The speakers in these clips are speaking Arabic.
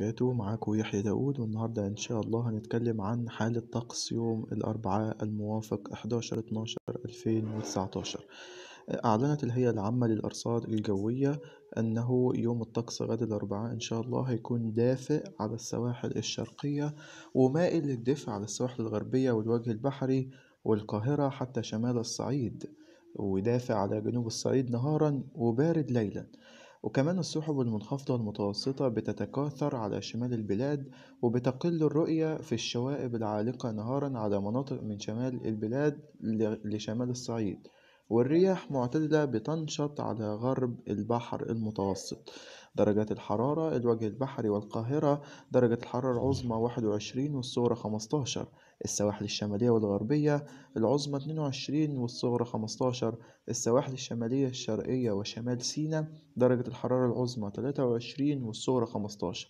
وبركاته معاكم يحيى داود والنهاردة إن شاء الله هنتكلم عن حالة طقس يوم الأربعاء الموافق 11-12-2019 أعلنت الهيئة العامة للأرصاد الجوية أنه يوم الطقس غد الأربعاء إن شاء الله هيكون دافئ على السواحل الشرقية ومائل للدفء على السواحل الغربية والوجه البحري والقاهرة حتى شمال الصعيد ودافع على جنوب الصعيد نهارا وبارد ليلا وكمان السحب المنخفضة المتوسطة بتتكاثر على شمال البلاد وبتقل الرؤية في الشوائب العالقة نهارا على مناطق من شمال البلاد لشمال الصعيد والرياح معتدلة بتنشط على غرب البحر المتوسط درجات الحرارة الوجه البحري والقاهرة درجة الحرارة العظمى 21 والصغرى 15 السواحل الشمالية والغربية العظمى 22 والصغرى 15 السواحل الشمالية الشرقية وشمال سيناء درجة الحرارة العظمى 23 والصغرى 15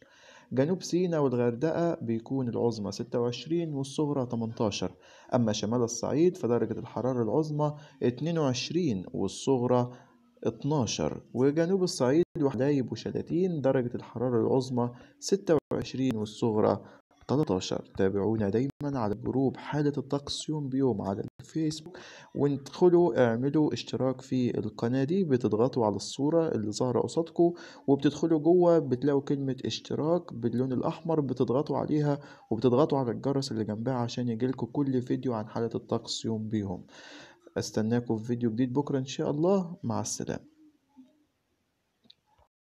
جنوب سيناء والغردقة بيكون العظمى 26 والصغرى 18 أما شمال الصعيد فدرجة الحرارة العظمى 22 والصغرى 12 وجنوب الصعيد وحدايب وشلاتين درجة الحرارة العظمى 26 والصغرى 13 تابعونا دايما على جروب حالة الطقس يوم بيوم على الفيسبوك وندخلوا اعملوا اشتراك في القناة دي بتضغطوا على الصورة اللي ظاهرة قصادكم وبتدخلوا جوه بتلاقوا كلمة اشتراك باللون الأحمر بتضغطوا عليها وبتضغطوا على الجرس اللي جنبها عشان يجيلكوا كل فيديو عن حالة الطقس يوم بيوم استناكم في فيديو جديد بكرة إن شاء الله مع السلامة